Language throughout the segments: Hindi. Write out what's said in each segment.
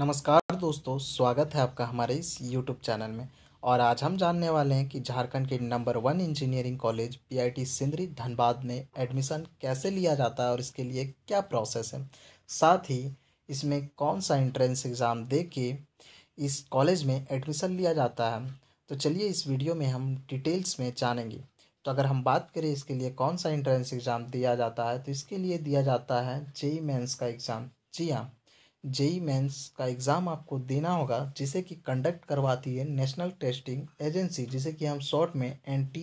नमस्कार दोस्तों स्वागत है आपका हमारे इस यूट्यूब चैनल में और आज हम जानने वाले हैं कि झारखंड के number one engineering college BIT Sindri Dhanbad में एडमिशन कैसे लिया जाता है और इसके लिए क्या प्रोसेस है साथ ही इसमें कौन सा एंट्रेंस एग्ज़ाम दे के इस कॉलेज में एडमिशन लिया जाता है तो चलिए इस वीडियो में हम डिटेल्स में जानेंगे तो अगर हम बात करें इसके लिए कौन सा एंट्रेंस एग्ज़ाम दिया जाता है तो इसके लिए दिया जाता है जेई मेन्स का एग्ज़ाम जी हाँ जेई मेंस का एग्ज़ाम आपको देना होगा जिसे कि कंडक्ट करवाती है नेशनल टेस्टिंग एजेंसी जिसे कि हम शॉर्ट में एन टी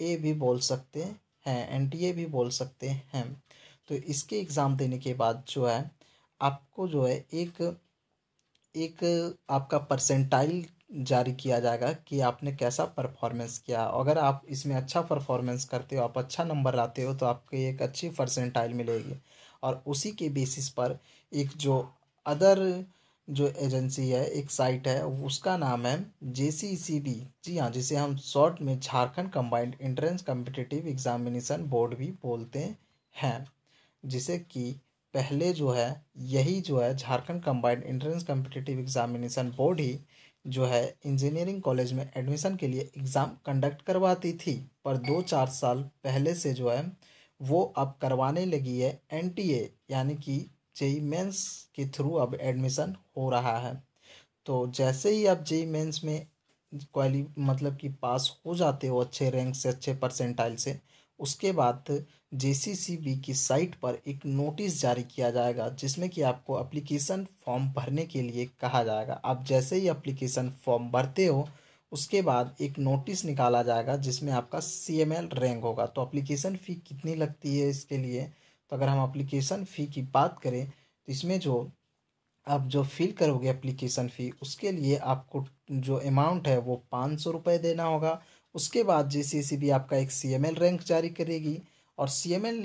ए भी बोल सकते हैं एन टी ए भी बोल सकते हैं तो इसके एग्ज़ाम देने के बाद जो है आपको जो है एक एक आपका परसेंटाइल जारी किया जाएगा कि आपने कैसा परफॉर्मेंस किया अगर आप इसमें अच्छा परफॉर्मेंस करते हो आप अच्छा नंबर लाते हो तो आपको एक अच्छी परसेंटाइल मिलेगी और उसी के बेसिस पर एक जो अदर जो एजेंसी है एक साइट है उसका नाम है जे सी सी बी जी हाँ जिसे हम शॉर्ट में Jharkhand combined entrance competitive examination board भी बोलते हैं जिसे कि पहले जो है यही जो है Jharkhand combined entrance competitive examination board ही जो है इंजीनियरिंग कॉलेज में एडमिशन के लिए एग्ज़ाम कंडक्ट करवाती थी पर दो चार साल पहले से जो है वो अब करवाने लगी है एन यानी कि जेई मेंस के थ्रू अब एडमिशन हो रहा है तो जैसे ही आप जेई मेंस में क्वाली मतलब कि पास हो जाते हो अच्छे रैंक से अच्छे परसेंटाइल से उसके बाद जे की साइट पर एक नोटिस जारी किया जाएगा जिसमें कि आपको एप्लीकेशन फॉर्म भरने के लिए कहा जाएगा आप जैसे ही एप्लीकेशन फॉर्म भरते हो उसके बाद एक नोटिस निकाला जाएगा जिसमें आपका सी एम एल रैंक होगा तो अप्लीकेशन फ़ी कितनी लगती है इसके लिए तो अगर हम अप्लीकेशन फ़ी की बात करें तो इसमें जो आप जो फिल करोगे अप्लीकेशन फ़ी उसके लिए आपको जो अमाउंट है वो पाँच सौ रुपये देना होगा उसके बाद जे सी सी बी आपका एक सी एम एल रैंक जारी करेगी और सी एम एल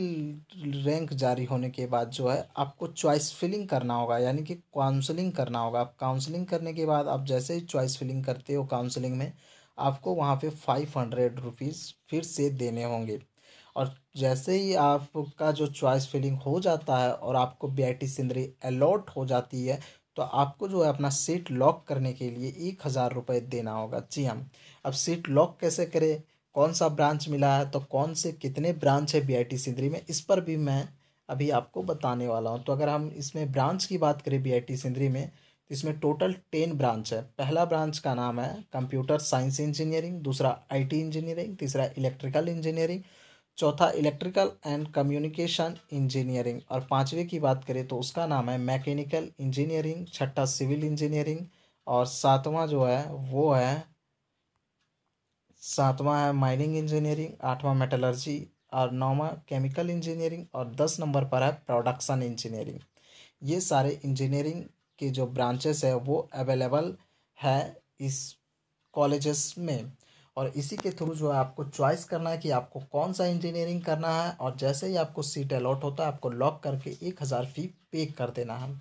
रैंक जारी होने के बाद जो है आपको चॉइस फिलिंग करना होगा यानी कि काउंसलिंग करना होगा आप काउंसलिंग करने के बाद आप जैसे ही चॉइस फिलिंग करते हो काउंसलिंग में आपको वहाँ पे फाइव हंड्रेड रुपीज़ फिर से देने होंगे और जैसे ही आपका जो चॉइस फिलिंग हो जाता है और आपको B I T Sindri allot हो जाती है तो आपको जो है अपना सीट लॉक करने के लिए एक हज़ार रुपये देना होगा जी हाँ अब सीट लॉक कैसे करें कौन सा ब्रांच मिला है तो कौन से कितने ब्रांच है बी आई टी सिंदरी में इस पर भी मैं अभी आपको बताने वाला हूँ तो अगर हम इसमें ब्रांच की बात करें बी आई टी सिंदरी में तो इसमें टोटल टेन ब्रांच है पहला ब्रांच का नाम है कंप्यूटर साइंस इंजीनियरिंग दूसरा आई टी इंजीनियरिंग तीसरा इलेक्ट्रिकल इंजीनियरिंग चौथा इलेक्ट्रिकल एंड कम्युनिकेशन इंजीनियरिंग और पाँचवें की बात करें तो उसका नाम है मैकेनिकल इंजीनियरिंग छठा सिविल इंजीनियरिंग और सातवां जो है वो है सातवां है माइनिंग इंजीनियरिंग आठवां मेटलर्जी और नौवा केमिकल इंजीनियरिंग और दस नंबर पर है प्रोडक्शन इंजीनियरिंग ये सारे इंजीनियरिंग के जो ब्रांचेस है वो अवेलेबल है इस कॉलेजेस में और इसी के थ्रू जो है आपको चॉइस करना है कि आपको कौन सा इंजीनियरिंग करना है और जैसे ही आपको सीट अलॉट होता है आपको लॉक करके एक हज़ार फी पे कर देना है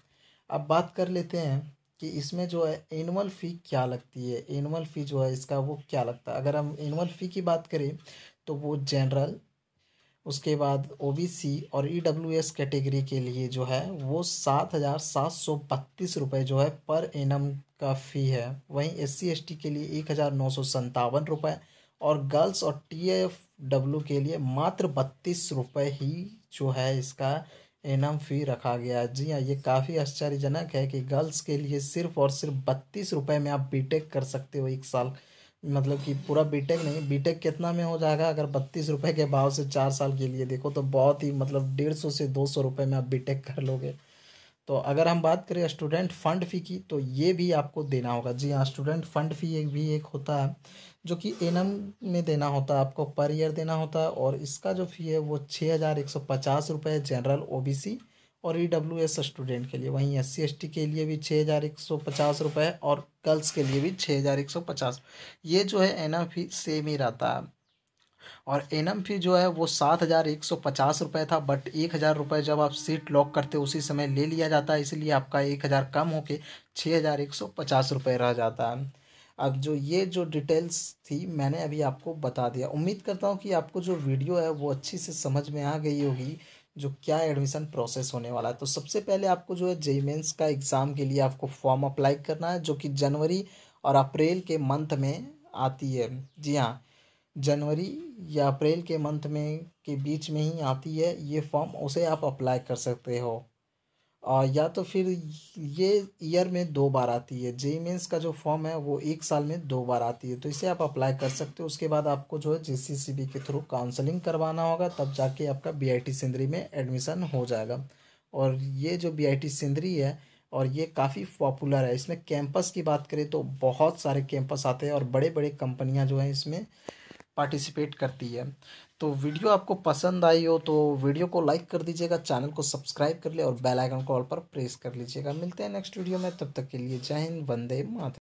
अब बात कर लेते हैं कि इसमें जो है एनुअल फ़ी क्या लगती है एनुअल फ़ी जो है इसका वो क्या लगता है अगर हम एनुअल फ़ी की बात करें तो वो जनरल उसके बाद ओबीसी और ईडब्ल्यूएस e कैटेगरी के लिए जो है वो सात हज़ार सात सौ बत्तीस रुपये जो है पर एनम का फ़ी है वहीं एस सी के लिए एक हज़ार नौ सौ संतावन रुपये और गर्ल्स और टी एफ डब्ल्यू के लिए मात्र बत्तीस रुपये ही जो है इसका इनाम फी रखा गया है जी हाँ ये काफ़ी आश्चर्यजनक है कि गर्ल्स के लिए सिर्फ और सिर्फ बत्तीस रुपये में आप बीटेक कर सकते हो एक साल मतलब कि पूरा बीटेक नहीं बीटेक कितना में हो जाएगा अगर बत्तीस रुपये के भाव से चार साल के लिए देखो तो बहुत ही मतलब डेढ़ सौ से दो सौ रुपये में आप बीटेक कर लोगे तो अगर हम बात करें स्टूडेंट फ़ंड फ़ी की तो ये भी आपको देना होगा जी हाँ स्टूडेंट फ़ंड फ़ी एक भी एक होता है जो कि एन में देना होता है आपको पर ईयर देना होता है और इसका जो फ़ी है वो छः हज़ार एक सौ पचास रुपये जनरल ओ बी सी और ई डब्ल्यू एस स्टूडेंट के लिए वहीं एस सी एस टी के लिए भी छः हज़ार एक सौ पचास रुपये और गर्ल्स के लिए भी छः हज़ार एक सौ पचास ये जो है एन फी सेम ही रहता है और एनम फी जो है वो सात हज़ार एक सौ पचास रुपये था बट एक हज़ार रुपये जब आप सीट लॉक करते उसी समय ले लिया जाता है इसलिए आपका एक हज़ार कम के छः हज़ार एक सौ पचास रुपये रह जाता है अब जो ये जो डिटेल्स थी मैंने अभी आपको बता दिया उम्मीद करता हूँ कि आपको जो वीडियो है वो अच्छी से समझ में आ गई होगी जो क्या एडमिशन प्रोसेस होने वाला है तो सबसे पहले आपको जो है जेई मेन्स का एग्ज़ाम के लिए आपको फॉर्म अप्लाई करना है जो कि जनवरी और अप्रैल के मंथ में आती है जी हाँ जनवरी या अप्रैल के मंथ में के बीच में ही आती है ये फॉर्म उसे आप अप्लाई कर सकते हो और या तो फिर ये ईयर में दो बार आती है जेई मेन्स का जो फॉर्म है वो एक साल में दो बार आती है तो इसे आप अप्लाई कर सकते हो उसके बाद आपको जो है जे के थ्रू काउंसलिंग करवाना होगा तब जाके आपका बी आई सिंदरी में एडमिशन हो जाएगा और ये जो बी आई सिंदरी है और ये काफ़ी पॉपुलर है इसमें कैंपस की बात करें तो बहुत सारे कैंपस आते हैं और बड़े बड़े कंपनियाँ जो हैं इसमें पार्टिसिपेट करती है तो वीडियो आपको पसंद आई हो तो वीडियो को लाइक कर दीजिएगा चैनल को सब्सक्राइब कर लिया और बेल आइकन को ऑल पर प्रेस कर लीजिएगा मिलते हैं नेक्स्ट वीडियो में तब तक के लिए जय हिंद वंदे मातरम